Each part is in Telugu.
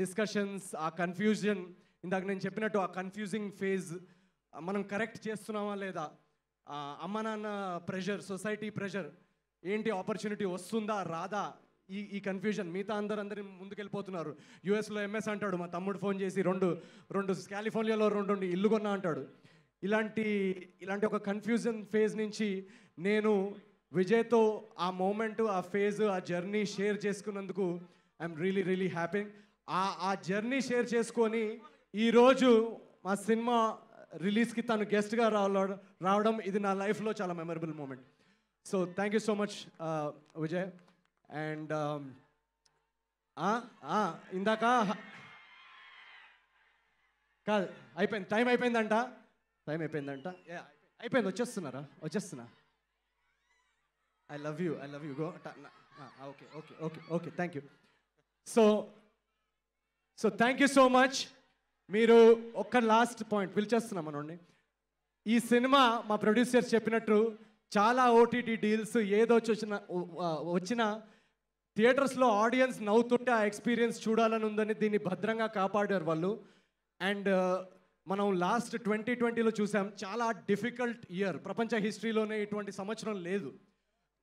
డిస్కషన్స్ uh, ఆ కన్ఫ్యూజన్ ఇందాక నేను చెప్పినట్టు ఆ కన్ఫ్యూజింగ్ ఫేజ్ మనం కరెక్ట్ చేస్తున్నామా లేదా అమ్మ నాన్న ప్రెషర్ సొసైటీ ప్రెషర్ ఏంటి ఆపర్చునిటీ వస్తుందా రాదా ఈ ఈ కన్ఫ్యూజన్ మిగతా అందరూ అందరి ముందుకెళ్ళిపోతున్నారు యూఎస్లో ఎంఎస్ అంటాడు మా తమ్ముడు ఫోన్ చేసి రెండు రెండు కాలిఫోర్నియాలో రెండు ఇల్లు కొన్నా అంటాడు ఇలాంటి ఇలాంటి ఒక కన్ఫ్యూజన్ ఫేజ్ నుంచి నేను విజయ్తో ఆ మూమెంట్ ఆ ఫేజ్ ఆ జర్నీ షేర్ చేసుకున్నందుకు ఐఎమ్ రియలీ రియలీ హ్యాపీ ఆ ఆ జర్నీ షేర్ చేసుకొని ఈరోజు మా సినిమా రిలీజ్కి తను గెస్ట్గా రావడం రావడం ఇది నా లైఫ్లో చాలా memorable moment so thank you so much Vijay and ఇందాక కాదు అయిపోయింది టైం అయిపోయిందంట టైం అయిపోయిందంట అయిపోయింది వచ్చేస్తున్నారా వచ్చేస్తున్నా I love you I love you go okay okay okay okay thank you so so thank you so much మీరు ఒక్క లాస్ట్ పాయింట్ పిలిచేస్తున్నాం మనండి ఈ సినిమా మా ప్రొడ్యూసర్ చెప్పినట్టు చాలా ఓటీటీ డీల్స్ ఏదో వచ్చిన వచ్చిన థియేటర్స్లో ఆడియన్స్ నవ్వుతుంటే ఆ ఎక్స్పీరియన్స్ చూడాలని ఉందని దీన్ని భద్రంగా కాపాడారు వాళ్ళు అండ్ uh, మనం లాస్ట్ ట్వంటీ ట్వంటీలో చూసాం చాలా డిఫికల్ట్ ఇయర్ ప్రపంచ హిస్టరీలోనే ఇటువంటి సంవత్సరం లేదు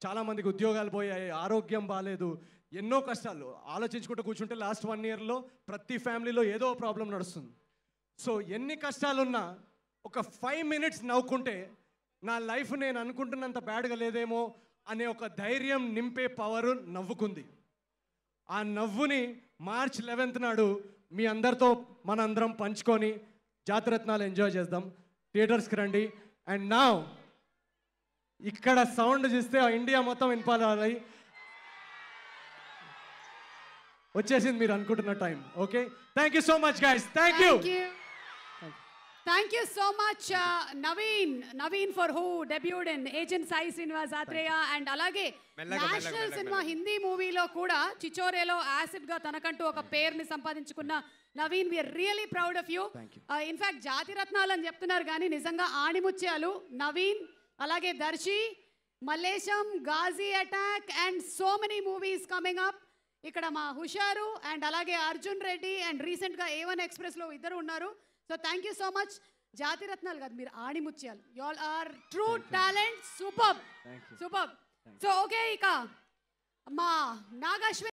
చాలామందికి ఉద్యోగాలు పోయాయి ఆరోగ్యం బాగాలేదు ఎన్నో కష్టాలు ఆలోచించుకుంటూ కూర్చుంటే లాస్ట్ వన్ ఇయర్లో ప్రతి ఫ్యామిలీలో ఏదో ప్రాబ్లం నడుస్తుంది సో ఎన్ని కష్టాలున్నా ఒక ఫైవ్ మినిట్స్ నవ్వుకుంటే నా లైఫ్ నేను అనుకుంటున్నంత బ్యాడ్గా లేదేమో అనే ఒక ధైర్యం నింపే పవరు నవ్వుకుంది ఆ నవ్వుని మార్చ్ లెవెన్త్ నాడు మీ అందరితో మనందరం పంచుకొని జాతరత్నాలు ఎంజాయ్ చేద్దాం థియేటర్స్కి రండి అండ్ నా ఇక్కడ సౌండ్ చూస్తే ఇండియా మొత్తం వినపాలి వచ్చేసింది మీరు అనుకుంటున్న time okay thank you so much guys thank you thank you so much Naveen Naveen for who debuted in Agent Sai Srinivas Athreya and అలాగే నేషనల్ సినిమా హిందీ మూవీలో కూడా చిచోరేలో యాసిడ్ గా తనకంటూ ఒక పేరుని సంపాదించుకున్న Naveen we really proud of you in fact Jathi Ratnalu అని చెప్తున్నారు కానీ నిజంగా ఆణిముత్యాలు నవీన్ అలాగే Darshi Mallesham Ghazi attack and so many movies coming up ఇక్కడ మా హుషారు అండ్ అలాగే అర్జున్ రెడ్డి అండ్ రీసెంట్గా ఏవన్ ఎక్స్ప్రెస్లో ఇద్దరు ఉన్నారు so thank you so much Jathi Ratnalu కాదు మీరు ఆణిముత్యాలు you are true talent super super so okay ఇక మా నాగాశ్వ